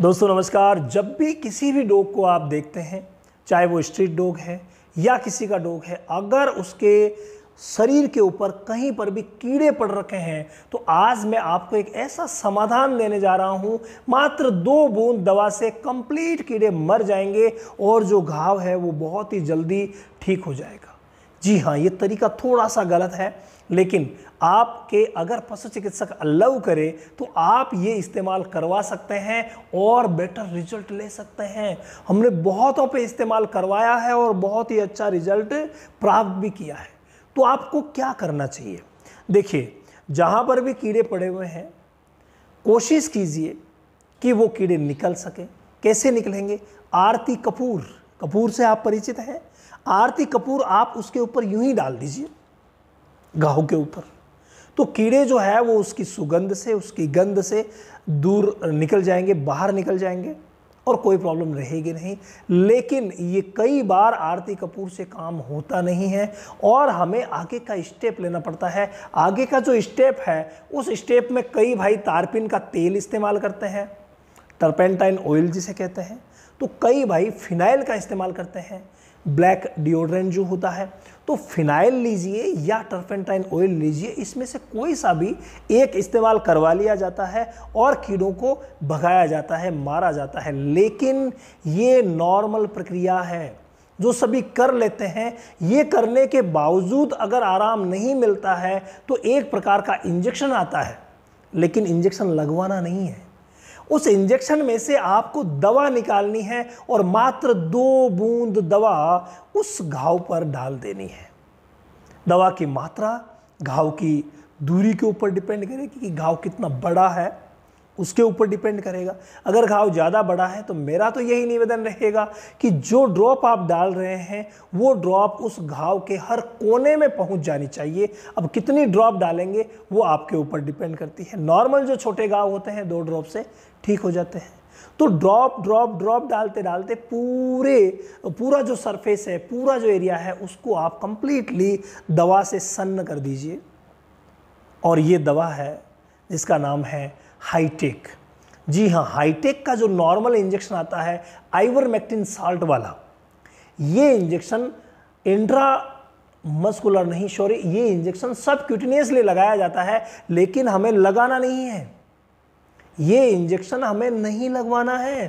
दोस्तों नमस्कार जब भी किसी भी डॉग को आप देखते हैं चाहे वो स्ट्रीट डॉग है या किसी का डॉग है अगर उसके शरीर के ऊपर कहीं पर भी कीड़े पड़ रखे हैं तो आज मैं आपको एक ऐसा समाधान देने जा रहा हूं मात्र दो बूंद दवा से कंप्लीट कीड़े मर जाएंगे और जो घाव है वो बहुत ही जल्दी ठीक हो जाएगा जी हाँ ये तरीका थोड़ा सा गलत है लेकिन आपके अगर पशु चिकित्सक अलव करे तो आप ये इस्तेमाल करवा सकते हैं और बेटर रिजल्ट ले सकते हैं हमने बहुतों पे इस्तेमाल करवाया है और बहुत ही अच्छा रिजल्ट प्राप्त भी किया है तो आपको क्या करना चाहिए देखिए जहाँ पर भी कीड़े पड़े हुए हैं कोशिश कीजिए कि वो कीड़े निकल सकें कैसे निकलेंगे आरती कपूर कपूर से आप परिचित हैं आरती कपूर आप उसके ऊपर यूं ही डाल दीजिए घाव के ऊपर तो कीड़े जो है वो उसकी सुगंध से उसकी गंध से दूर निकल जाएंगे बाहर निकल जाएंगे और कोई प्रॉब्लम रहेगी नहीं लेकिन ये कई बार आरती कपूर से काम होता नहीं है और हमें आगे का स्टेप लेना पड़ता है आगे का जो स्टेप है उस स्टेप में कई भाई तारपिन का तेल इस्तेमाल करते हैं टर्पेंटाइन ऑयल जिसे कहते हैं तो कई भाई फिनाइल का इस्तेमाल करते हैं ब्लैक डिओड्रेंट जो होता है तो फिनाइल लीजिए या टर्फेंटाइन ऑयल लीजिए इसमें से कोई सा भी एक इस्तेमाल करवा लिया जाता है और कीड़ों को भगाया जाता है मारा जाता है लेकिन ये नॉर्मल प्रक्रिया है जो सभी कर लेते हैं ये करने के बावजूद अगर आराम नहीं मिलता है तो एक प्रकार का इंजेक्शन आता है लेकिन इंजेक्शन लगवाना नहीं है उस इंजेक्शन में से आपको दवा निकालनी है और मात्र दो बूंद दवा उस घाव पर डाल देनी है दवा की मात्रा घाव की दूरी के ऊपर डिपेंड करेगी कि घाव कितना बड़ा है उसके ऊपर डिपेंड करेगा अगर घाव ज़्यादा बड़ा है तो मेरा तो यही निवेदन रहेगा कि जो ड्रॉप आप डाल रहे हैं वो ड्रॉप उस घाव के हर कोने में पहुंच जानी चाहिए अब कितनी ड्रॉप डालेंगे वो आपके ऊपर डिपेंड करती है नॉर्मल जो छोटे घाव होते हैं दो ड्रॉप से ठीक हो जाते हैं तो ड्रॉप ड्रॉप ड्रॉप डालते डालते पूरे पूरा जो सरफेस है पूरा जो एरिया है उसको आप कंप्लीटली दवा से सन्न कर दीजिए और ये दवा है जिसका नाम है हाईटेक जी हाँ हाईटेक का जो नॉर्मल इंजेक्शन आता है आइवर मैक्टिन साल्ट वाला ये इंजेक्शन इंट्रा मस्कुलर नहीं सॉरी ये इंजेक्शन सब क्यूटिनियसली लगाया जाता है लेकिन हमें लगाना नहीं है ये इंजेक्शन हमें नहीं लगवाना है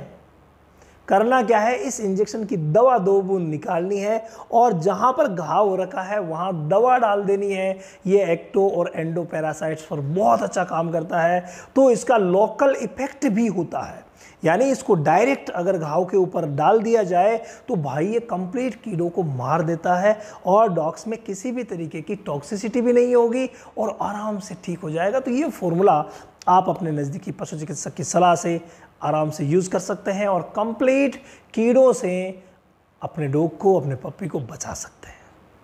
करना क्या है इस इंजेक्शन की दवा दो बूंद निकालनी है और जहाँ पर घाव हो रखा है वहाँ दवा डाल देनी है ये एक्टो और एंडो पैरासाइट्स पर बहुत अच्छा काम करता है तो इसका लोकल इफेक्ट भी होता है यानी इसको डायरेक्ट अगर घाव के ऊपर डाल दिया जाए तो भाई ये कंप्लीट कीड़ों को मार देता है और डॉक्स में किसी भी तरीके की टॉक्सिसिटी भी नहीं होगी और आराम से ठीक हो जाएगा तो ये फॉर्मूला आप अपने नज़दीकी पशु चिकित्सक की सलाह से आराम से यूज़ कर सकते हैं और कंप्लीट कीड़ों से अपने डॉग को अपने पप्पी को बचा सकते हैं